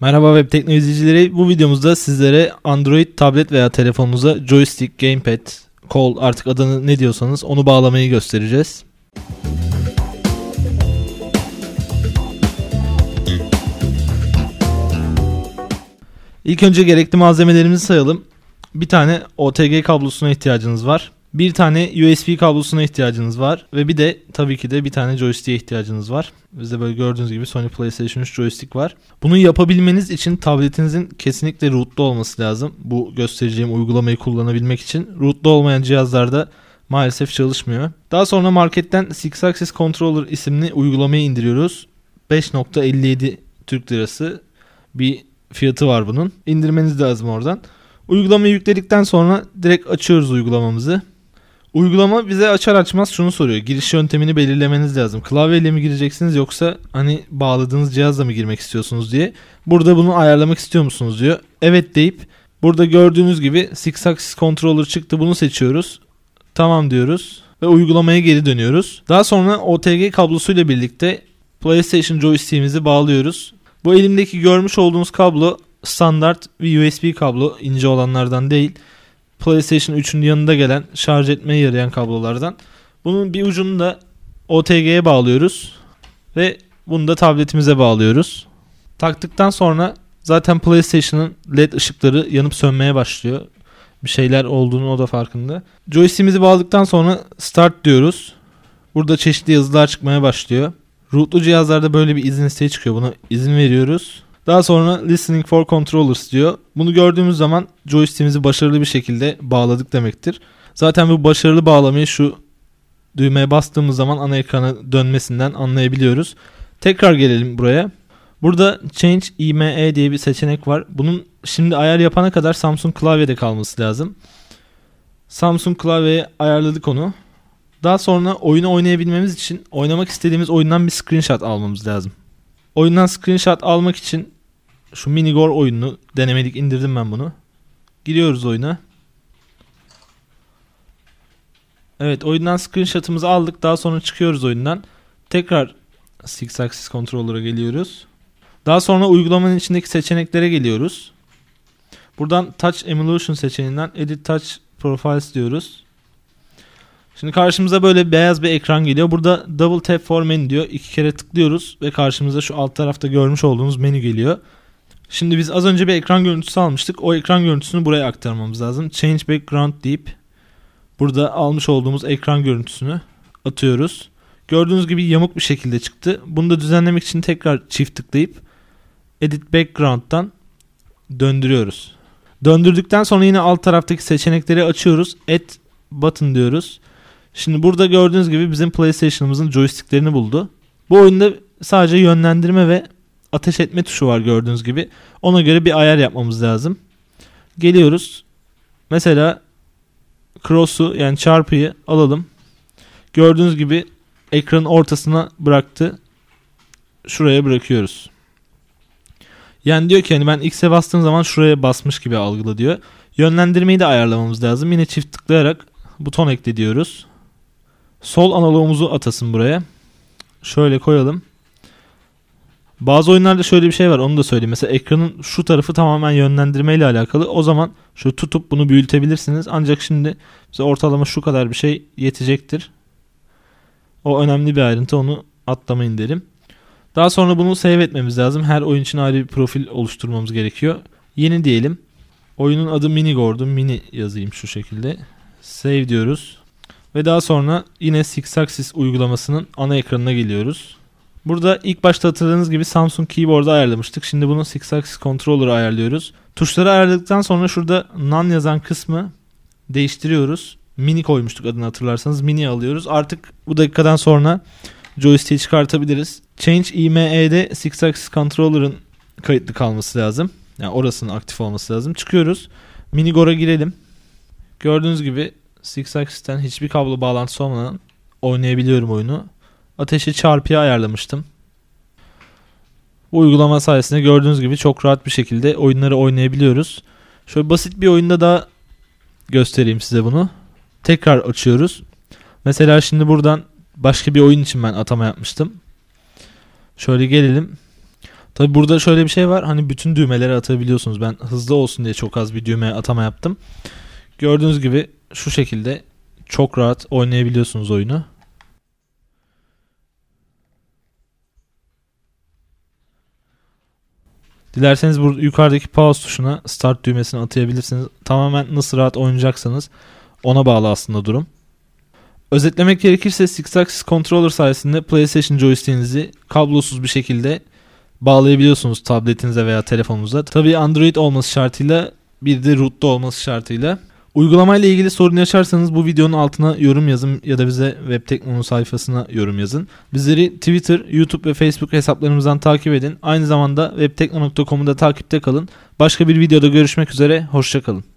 Merhaba web teknolojicileri. Bu videomuzda sizlere Android tablet veya telefonunuza joystick, gamepad, kol artık adını ne diyorsanız onu bağlamayı göstereceğiz. İlk önce gerekli malzemelerimizi sayalım. Bir tane OTG kablosuna ihtiyacınız var. Bir tane USB kablosuna ihtiyacınız var ve bir de tabii ki de bir tane joystick'e ihtiyacınız var. Bizde böyle gördüğünüz gibi Sony PlayStation 3 joystick var. Bunu yapabilmeniz için tabletinizin kesinlikle rootlu olması lazım. Bu göstereceğim uygulamayı kullanabilmek için. Rootlu olmayan cihazlarda maalesef çalışmıyor. Daha sonra marketten Six Axis Controller isimli uygulamayı indiriyoruz. 5.57 Türk Lirası bir fiyatı var bunun. İndirmeniz lazım oradan. Uygulamayı yükledikten sonra direkt açıyoruz uygulamamızı. Uygulama bize açar açmaz şunu soruyor. Giriş yöntemini belirlemeniz lazım. Klavyeyle mi gireceksiniz yoksa hani bağladığınız cihazla mı girmek istiyorsunuz diye. Burada bunu ayarlamak istiyor musunuz diyor. Evet deyip burada gördüğünüz gibi Six Axis Controller çıktı bunu seçiyoruz. Tamam diyoruz ve uygulamaya geri dönüyoruz. Daha sonra OTG kablosuyla birlikte PlayStation joystick'imizi bağlıyoruz. Bu elimdeki görmüş olduğunuz kablo standart bir USB kablo ince olanlardan değil. PlayStation 3'ün yanında gelen şarj etmeye yarayan kablolardan. Bunun bir ucunu da OTG'ye bağlıyoruz ve bunu da tabletimize bağlıyoruz. Taktıktan sonra zaten PlayStation'ın LED ışıkları yanıp sönmeye başlıyor. Bir şeyler olduğunu o da farkında. Joystick'imizi bağladıktan sonra start diyoruz. Burada çeşitli yazılar çıkmaya başlıyor. Rootlu cihazlarda böyle bir izin isteği çıkıyor. Buna izin veriyoruz. Daha sonra listening for controllers diyor. Bunu gördüğümüz zaman joystick'imizi başarılı bir şekilde bağladık demektir. Zaten bu başarılı bağlamayı şu düğmeye bastığımız zaman ana ekrana dönmesinden anlayabiliyoruz. Tekrar gelelim buraya. Burada Change IME diye bir seçenek var. Bunun şimdi ayar yapana kadar Samsung klavyede kalması lazım. Samsung klavyeye ayarladık onu. Daha sonra oyunu oynayabilmemiz için oynamak istediğimiz oyundan bir screenshot almamız lazım. Oyundan screenshot almak için şu minigor oyununu denemedik indirdim ben bunu. Giriyoruz oyuna. Evet oyundan screenshot'ımızı aldık. Daha sonra çıkıyoruz oyundan. Tekrar Six Axis Controller'a geliyoruz. Daha sonra uygulamanın içindeki seçeneklere geliyoruz. Buradan Touch Emulation seçeneğinden Edit Touch Profiles diyoruz. Şimdi karşımıza böyle beyaz bir ekran geliyor. Burada Double Tap for Menu diyor. İki kere tıklıyoruz ve karşımıza şu alt tarafta görmüş olduğunuz menü geliyor. Şimdi biz az önce bir ekran görüntüsü almıştık. O ekran görüntüsünü buraya aktarmamız lazım. Change background deyip burada almış olduğumuz ekran görüntüsünü atıyoruz. Gördüğünüz gibi yamuk bir şekilde çıktı. Bunu da düzenlemek için tekrar çift tıklayıp edit background'dan döndürüyoruz. Döndürdükten sonra yine alt taraftaki seçenekleri açıyoruz. Add button diyoruz. Şimdi burada gördüğünüz gibi bizim PlayStation'ımızın joysticklerini buldu. Bu oyunda sadece yönlendirme ve ateş etme tuşu var gördüğünüz gibi. Ona göre bir ayar yapmamız lazım. Geliyoruz. Mesela cross'u yani çarpıyı alalım. Gördüğünüz gibi ekranın ortasına bıraktı. Şuraya bırakıyoruz. Yani diyor ki hani ben X'e bastığım zaman şuraya basmış gibi algıla diyor. Yönlendirmeyi de ayarlamamız lazım. Yine çift tıklayarak buton ekle diyoruz. Sol analogumuzu atasın buraya. Şöyle koyalım. Bazı oyunlarda şöyle bir şey var onu da söyleyeyim. Mesela ekranın şu tarafı tamamen yönlendirmeyle alakalı. O zaman şu tutup bunu büyütebilirsiniz. Ancak şimdi size ortalama şu kadar bir şey yetecektir. O önemli bir ayrıntı onu atlamayın derim. Daha sonra bunu save etmemiz lazım. Her oyun için ayrı bir profil oluşturmamız gerekiyor. Yeni diyelim. Oyunun adı Mini Gordon. Mini yazayım şu şekilde. Save diyoruz. Ve daha sonra yine Six Axis uygulamasının ana ekranına geliyoruz. Burada ilk başta hatırladığınız gibi Samsung Keyboard'u ayarlamıştık. Şimdi bunu Six Axis Controller'ı ayarlıyoruz. Tuşları ayarladıktan sonra şurada nan yazan kısmı değiştiriyoruz. Mini koymuştuk adını hatırlarsanız. Mini alıyoruz. Artık bu dakikadan sonra joystick'i çıkartabiliriz. Change IME'de Six Axis Controller'ın kayıtlı kalması lazım. Yani orasının aktif olması lazım. Çıkıyoruz. Mini Gor'a girelim. Gördüğünüz gibi Six Axis'ten hiçbir kablo bağlantısı olmadan oynayabiliyorum oyunu. Ateşi çarpıya ayarlamıştım. Bu uygulama sayesinde gördüğünüz gibi çok rahat bir şekilde oyunları oynayabiliyoruz. Şöyle basit bir oyunda da göstereyim size bunu. Tekrar açıyoruz. Mesela şimdi buradan başka bir oyun için ben atama yapmıştım. Şöyle gelelim. Tabi burada şöyle bir şey var. Hani bütün düğmeleri atabiliyorsunuz. Ben hızlı olsun diye çok az bir düğmeye atama yaptım. Gördüğünüz gibi şu şekilde çok rahat oynayabiliyorsunuz oyunu. Dilerseniz burada yukarıdaki pause tuşuna start düğmesini atayabilirsiniz. Tamamen nasıl rahat oynayacaksanız ona bağlı aslında durum. Özetlemek gerekirse Six Axis Controller sayesinde PlayStation joystick'inizi kablosuz bir şekilde bağlayabiliyorsunuz tabletinize veya telefonunuza. Tabii Android olması şartıyla bir de root'ta olması şartıyla. Uygulamayla ilgili sorun yaşarsanız bu videonun altına yorum yazın ya da bize web teknoloji sayfasına yorum yazın. Bizleri Twitter, YouTube ve Facebook hesaplarımızdan takip edin. Aynı zamanda webtekno.com'u da takipte kalın. Başka bir videoda görüşmek üzere, hoşçakalın.